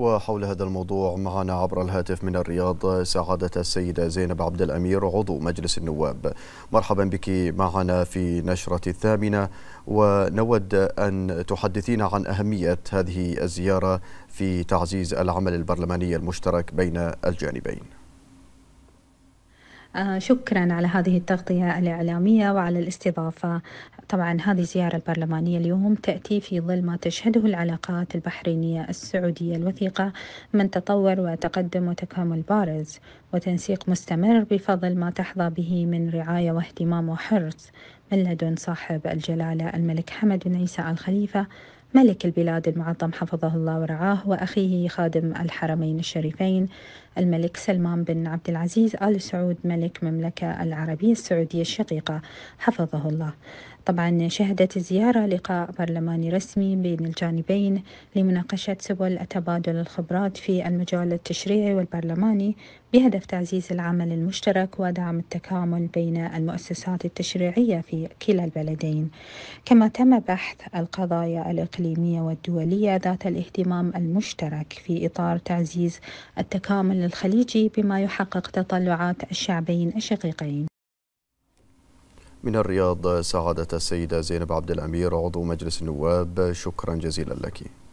وحول هذا الموضوع معنا عبر الهاتف من الرياض سعادة السيدة زينب عبد الأمير عضو مجلس النواب مرحبا بك معنا في نشرة الثامنة ونود أن تحدثينا عن أهمية هذه الزيارة في تعزيز العمل البرلماني المشترك بين الجانبين آه، شكرا على هذه التغطية الإعلامية وعلى الاستضافة طبعا هذه الزيارة البرلمانية اليوم تأتي في ظل ما تشهده العلاقات البحرينية السعودية الوثيقة من تطور وتقدم وتكامل بارز وتنسيق مستمر بفضل ما تحظى به من رعاية واهتمام وحرص من لدن صاحب الجلالة الملك حمد بن عيسى الخليفة ملك البلاد المعظم حفظه الله ورعاه وأخيه خادم الحرمين الشريفين الملك سلمان بن عبد العزيز آل سعود ملك المملكة العربية السعودية الشقيقة حفظه الله طبعا شهدت الزيارة لقاء برلماني رسمي بين الجانبين لمناقشة سبل تبادل الخبرات في المجال التشريعي والبرلماني بهدف تعزيز العمل المشترك ودعم التكامل بين المؤسسات التشريعية في كلا البلدين كما تم بحث القضايا الإقليمية الإقليمية والدولية ذات الاهتمام المشترك في إطار تعزيز التكامل الخليجي بما يحقق تطلعات الشعبين الشقيقين من الرياض سعادة السيدة زينب عبد الأمير عضو مجلس النواب شكرا جزيلا لك